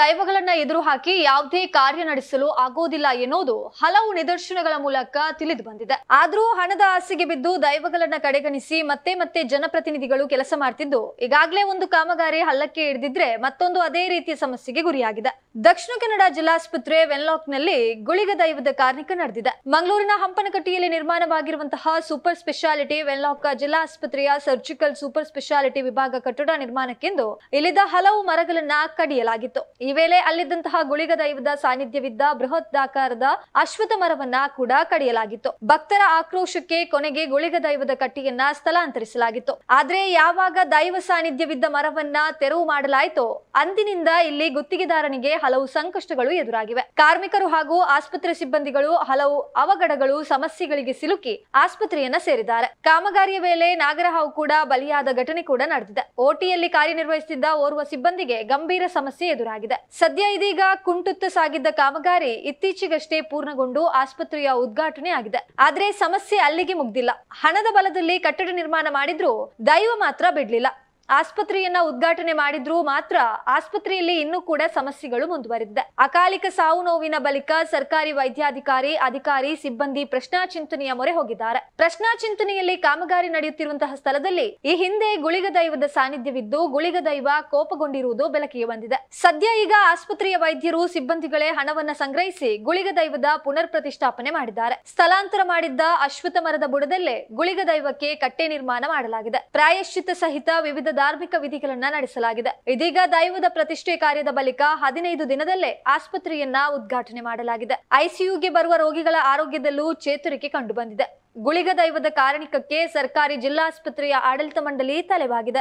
ದೈವಗಳನ್ನ ಎದುರು ಹಾಕಿ ಯಾವುದೇ ಕಾರ್ಯ ನಡೆಸಲು ಆಗೋದಿಲ್ಲ ಎನ್ನುವುದು ಹಲವು ನಿದರ್ಶನಗಳ ಮೂಲಕ ತಿಳಿದು ಬಂದಿದೆ ಆದ್ರೂ ಹಣದ ಆಸೆಗೆ ಬಿದ್ದು ದೈವಗಳನ್ನ ಕಡೆಗಣಿಸಿ ಮತ್ತೆ ಮತ್ತೆ ಜನಪ್ರತಿನಿಧಿಗಳು ಕೆಲಸ ಮಾಡ್ತಿದ್ದು ಈಗಾಗಲೇ ಒಂದು ಕಾಮಗಾರಿ ಹಲ್ಲಕ್ಕೆ ಹಿಡಿದಿದ್ರೆ ಮತ್ತೊಂದು ಅದೇ ರೀತಿಯ ಸಮಸ್ಯೆಗೆ ಗುರಿಯಾಗಿದೆ ದಕ್ಷಿಣ ಕನ್ನಡ ಜಿಲ್ಲಾಸ್ಪತ್ರೆ ವೆನ್ಲಾಕ್ನಲ್ಲಿ ಗುಳಿಗ ದೈವದ ಕಾರ್ಮಿಕ ನಡೆದಿದೆ ಮಂಗಳೂರಿನ ಹಂಪನಕಟ್ಟಿಯಲ್ಲಿ ನಿರ್ಮಾಣವಾಗಿರುವಂತಹ ಸೂಪರ್ ಸ್ಪೆಷಾಲಿಟಿ ವೆನ್ಲಾಕ್ ಜಿಲ್ಲಾಸ್ಪತ್ರೆಯ ಸರ್ಜಿಕಲ್ ಸೂಪರ್ ಸ್ಪೆಷಾಲಿಟಿ ವಿಭಾಗ ಕಟ್ಟಡ ನಿರ್ಮಾಣಕ್ಕೆಂದು ಇಲ್ಲಿದ್ದ ಹಲವು ಮರಗಳನ್ನ ಕಡಿಯಲಾಗಿತ್ತು ಈ ವೇಳೆ ಅಲ್ಲಿದ್ದಂತಹ ಗುಳಿಗ ದೈವದ ಸಾನ್ನಿಧ್ಯವಿದ್ದ ಆಕಾರದ ಅಶ್ವಥ ಮರವನ್ನ ಕೂಡ ಕಡಿಯಲಾಗಿತ್ತು ಭಕ್ತರ ಆಕ್ರೋಶಕ್ಕೆ ಕೊನೆಗೆ ಗುಳಿಗ ದೈವದ ಕಟ್ಟಿಯನ್ನ ಸ್ಥಳಾಂತರಿಸಲಾಗಿತ್ತು ಆದ್ರೆ ಯಾವಾಗ ದೈವ ಸಾನ್ನಿಧ್ಯವಿದ್ದ ಮರವನ್ನ ತೆರವು ಮಾಡಲಾಯಿತೋ ಅಂದಿನಿಂದ ಇಲ್ಲಿ ಗುತ್ತಿಗೆದಾರನಿಗೆ ಹಲವು ಸಂಕಷ್ಟಗಳು ಎದುರಾಗಿವೆ ಕಾರ್ಮಿಕರು ಹಾಗೂ ಆಸ್ಪತ್ರೆ ಸಿಬ್ಬಂದಿಗಳು ಹಲವು ಅವಘಡಗಳು ಸಮಸ್ಯೆಗಳಿಗೆ ಸಿಲುಕಿ ಆಸ್ಪತ್ರೆಯನ್ನ ಸೇರಿದ್ದಾರೆ ಕಾಮಗಾರಿಯ ವೇಳೆ ನಾಗರಹಾವು ಕೂಡ ಬಲಿಯಾದ ಘಟನೆ ಕೂಡ ನಡೆದಿದೆ ಓಟಿಯಲ್ಲಿ ಕಾರ್ಯನಿರ್ವಹಿಸುತ್ತಿದ್ದ ಓರ್ವ ಸಿಬ್ಬಂದಿಗೆ ಗಂಭೀರ ಸಮಸ್ಯೆ ಎದುರಾಗಿದೆ ಸದ್ಯ ಇದೀಗ ಕುಂಟುತ್ತ ಸಾಗಿದ್ದ ಕಾಮಗಾರಿ ಇತ್ತೀಚೆಗಷ್ಟೇ ಪೂರ್ಣಗೊಂಡು ಆಸ್ಪತ್ರೆಯ ಉದ್ಘಾಟನೆ ಆಗಿದೆ ಆದ್ರೆ ಸಮಸ್ಯೆ ಅಲ್ಲಿಗೆ ಮುಗ್ದಿಲ್ಲ ಹಣದ ಬಲದಲ್ಲಿ ಕಟ್ಟಡ ನಿರ್ಮಾಣ ಮಾಡಿದ್ರು ದೈವ ಮಾತ್ರ ಬಿಡ್ಲಿಲ್ಲ ಆಸ್ಪತ್ರೆಯನ್ನ ಉದ್ಘಾಟನೆ ಮಾಡಿದ್ರೂ ಮಾತ್ರ ಆಸ್ಪತ್ರೆಯಲ್ಲಿ ಇನ್ನೂ ಕೂಡ ಸಮಸ್ಯೆಗಳು ಮುಂದುವರೆದಿದೆ ಅಕಾಲಿಕ ಸಾವು ನೋವಿನ ಬಳಿಕ ಸರ್ಕಾರಿ ವೈದ್ಯಾಧಿಕಾರಿ ಅಧಿಕಾರಿ ಸಿಬ್ಬಂದಿ ಪ್ರಶ್ನಾ ಚಿಂತನೆಯ ಮೊರೆ ಹೋಗಿದ್ದಾರೆ ಪ್ರಶ್ನಾ ಚಿಂತನೆಯಲ್ಲಿ ಕಾಮಗಾರಿ ನಡೆಯುತ್ತಿರುವಂತಹ ಸ್ಥಳದಲ್ಲಿ ಈ ಹಿಂದೆ ಗುಳಿಗ ದೈವದ ಸಾನ್ನಿಧ್ಯವಿದ್ದು ಗುಳಿಗ ದೈವ ಕೋಪಗೊಂಡಿರುವುದು ಬೆಳಕಿಗೆ ಬಂದಿದೆ ಸದ್ಯ ಈಗ ಆಸ್ಪತ್ರೆಯ ವೈದ್ಯರು ಸಿಬ್ಬಂದಿಗಳೇ ಹಣವನ್ನ ಸಂಗ್ರಹಿಸಿ ಗುಳಿಗ ದೈವದ ಪುನರ್ ಪ್ರತಿಷ್ಠಾಪನೆ ಮಾಡಿದ್ದಾರೆ ಸ್ಥಳಾಂತರ ಮಾಡಿದ್ದ ಅಶ್ವತ್ಥ ಮರದ ಬುಡದಲ್ಲೇ ಗುಳಿಗ ದೈವಕ್ಕೆ ಕಟ್ಟೆ ನಿರ್ಮಾಣ ಮಾಡಲಾಗಿದೆ ಪ್ರಾಯಶ್ಚಿತ ಸಹಿತ ವಿವಿಧ ಧಾರ್ಮಿಕ ವಿಧಿಗಳನ್ನ ನಡೆಸಲಾಗಿದೆ ಇದೀಗ ದೈವದ ಪ್ರತಿಷ್ಠೆ ಕಾರ್ಯದ ಬಳಿಕ ಹದಿನೈದು ದಿನದಲ್ಲೇ ಆಸ್ಪತ್ರೆಯನ್ನ ಉದ್ಘಾಟನೆ ಮಾಡಲಾಗಿದೆ ಐಸಿಯುಗೆ ಬರುವ ರೋಗಿಗಳ ಆರೋಗ್ಯದಲ್ಲೂ ಚೇತರಿಕೆ ಕಂಡುಬಂದಿದೆ ಗುಳಿಗ ದೈವದ ಕಾರಣಿಕಕ್ಕೆ ಸರ್ಕಾರಿ ಜಿಲ್ಲಾಸ್ಪತ್ರೆಯ ಆಡಳಿತ ಮಂಡಳಿ ತಲೆವಾಗಿದೆ